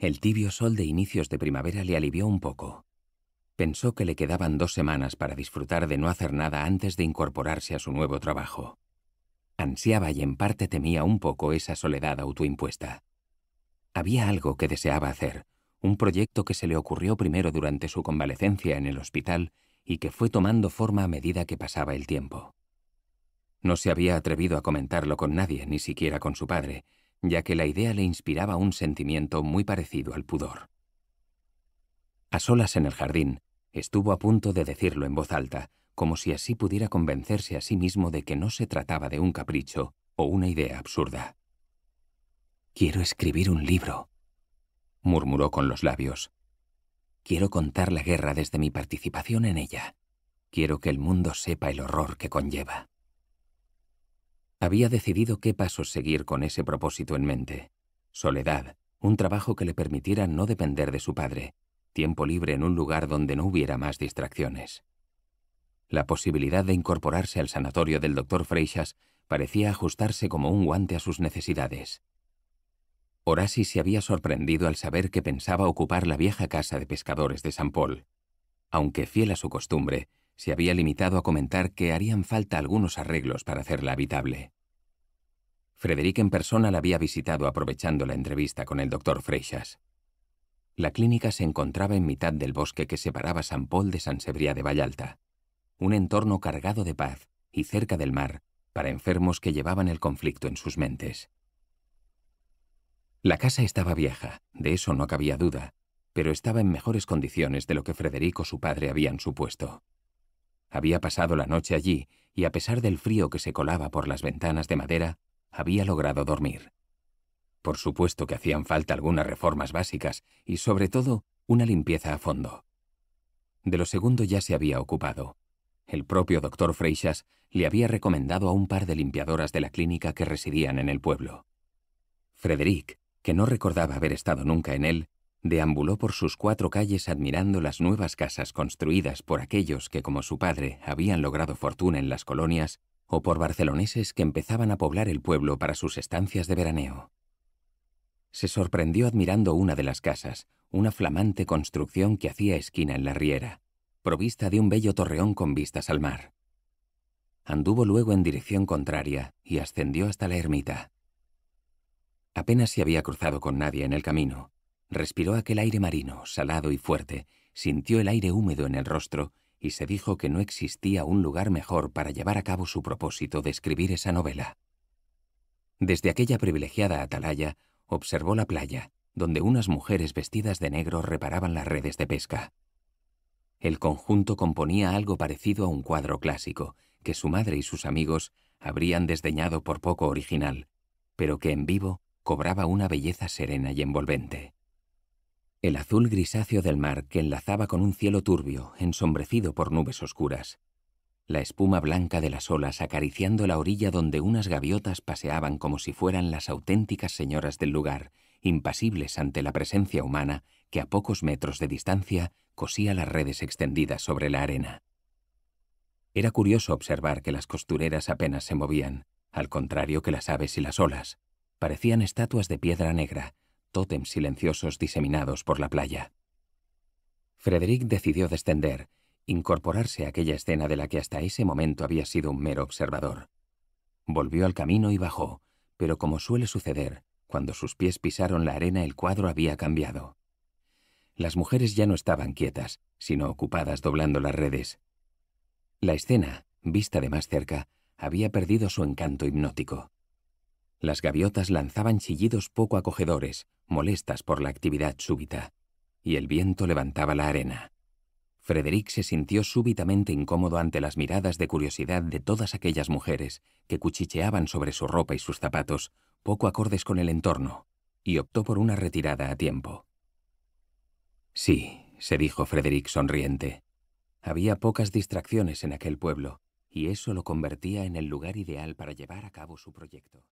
El tibio sol de inicios de primavera le alivió un poco. Pensó que le quedaban dos semanas para disfrutar de no hacer nada antes de incorporarse a su nuevo trabajo. Ansiaba y en parte temía un poco esa soledad autoimpuesta. Había algo que deseaba hacer, un proyecto que se le ocurrió primero durante su convalecencia en el hospital y que fue tomando forma a medida que pasaba el tiempo. No se había atrevido a comentarlo con nadie, ni siquiera con su padre, ya que la idea le inspiraba un sentimiento muy parecido al pudor. A solas en el jardín, estuvo a punto de decirlo en voz alta, como si así pudiera convencerse a sí mismo de que no se trataba de un capricho o una idea absurda. Quiero escribir un libro, murmuró con los labios. Quiero contar la guerra desde mi participación en ella. Quiero que el mundo sepa el horror que conlleva. Había decidido qué pasos seguir con ese propósito en mente. Soledad, un trabajo que le permitiera no depender de su padre, tiempo libre en un lugar donde no hubiera más distracciones. La posibilidad de incorporarse al sanatorio del doctor Freixas parecía ajustarse como un guante a sus necesidades. Horasi se había sorprendido al saber que pensaba ocupar la vieja casa de pescadores de San Paul. Aunque fiel a su costumbre, se había limitado a comentar que harían falta algunos arreglos para hacerla habitable. Frederick en persona la había visitado aprovechando la entrevista con el doctor Freixas. La clínica se encontraba en mitad del bosque que separaba San Paul de San Sebría de Vallalta. Un entorno cargado de paz y cerca del mar para enfermos que llevaban el conflicto en sus mentes. La casa estaba vieja, de eso no cabía duda, pero estaba en mejores condiciones de lo que o su padre habían supuesto. Había pasado la noche allí y a pesar del frío que se colaba por las ventanas de madera, había logrado dormir. Por supuesto que hacían falta algunas reformas básicas y sobre todo una limpieza a fondo. De lo segundo ya se había ocupado. El propio doctor Freixas le había recomendado a un par de limpiadoras de la clínica que residían en el pueblo. Frederick que no recordaba haber estado nunca en él, deambuló por sus cuatro calles admirando las nuevas casas construidas por aquellos que, como su padre, habían logrado fortuna en las colonias o por barceloneses que empezaban a poblar el pueblo para sus estancias de veraneo. Se sorprendió admirando una de las casas, una flamante construcción que hacía esquina en la riera, provista de un bello torreón con vistas al mar. Anduvo luego en dirección contraria y ascendió hasta la ermita. Apenas se había cruzado con nadie en el camino. Respiró aquel aire marino, salado y fuerte, sintió el aire húmedo en el rostro y se dijo que no existía un lugar mejor para llevar a cabo su propósito de escribir esa novela. Desde aquella privilegiada atalaya, observó la playa, donde unas mujeres vestidas de negro reparaban las redes de pesca. El conjunto componía algo parecido a un cuadro clásico, que su madre y sus amigos habrían desdeñado por poco original, pero que en vivo cobraba una belleza serena y envolvente el azul grisáceo del mar que enlazaba con un cielo turbio, ensombrecido por nubes oscuras, la espuma blanca de las olas acariciando la orilla donde unas gaviotas paseaban como si fueran las auténticas señoras del lugar, impasibles ante la presencia humana que a pocos metros de distancia cosía las redes extendidas sobre la arena. Era curioso observar que las costureras apenas se movían, al contrario que las aves y las olas. Parecían estatuas de piedra negra, tótems silenciosos diseminados por la playa. Frederick decidió descender, incorporarse a aquella escena de la que hasta ese momento había sido un mero observador. Volvió al camino y bajó, pero como suele suceder, cuando sus pies pisaron la arena el cuadro había cambiado. Las mujeres ya no estaban quietas, sino ocupadas doblando las redes. La escena, vista de más cerca, había perdido su encanto hipnótico. Las gaviotas lanzaban chillidos poco acogedores, molestas por la actividad súbita, y el viento levantaba la arena. Frederick se sintió súbitamente incómodo ante las miradas de curiosidad de todas aquellas mujeres que cuchicheaban sobre su ropa y sus zapatos, poco acordes con el entorno, y optó por una retirada a tiempo. Sí, se dijo Frederick sonriente. Había pocas distracciones en aquel pueblo, y eso lo convertía en el lugar ideal para llevar a cabo su proyecto.